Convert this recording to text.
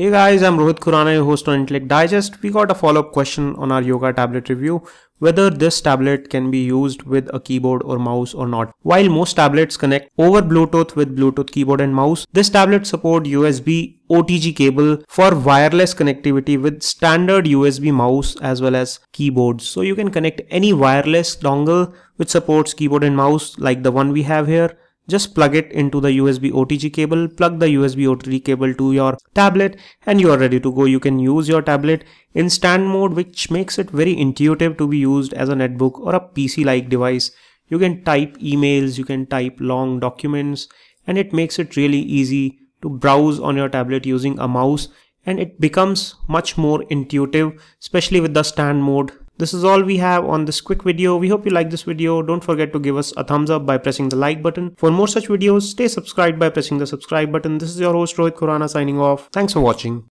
Hey guys, I'm Rohit Khurana, host on Intellect Digest. We got a follow-up question on our yoga tablet review, whether this tablet can be used with a keyboard or mouse or not. While most tablets connect over Bluetooth with Bluetooth keyboard and mouse, this tablet support USB OTG cable for wireless connectivity with standard USB mouse as well as keyboards. So you can connect any wireless dongle which supports keyboard and mouse like the one we have here just plug it into the USB OTG cable, plug the USB OTG cable to your tablet and you are ready to go. You can use your tablet in stand mode which makes it very intuitive to be used as a netbook or a PC like device. You can type emails, you can type long documents and it makes it really easy to browse on your tablet using a mouse and it becomes much more intuitive especially with the stand mode this is all we have on this quick video. We hope you like this video. Don't forget to give us a thumbs up by pressing the like button. For more such videos, stay subscribed by pressing the subscribe button. This is your host Rohit Khurana signing off. Thanks for watching.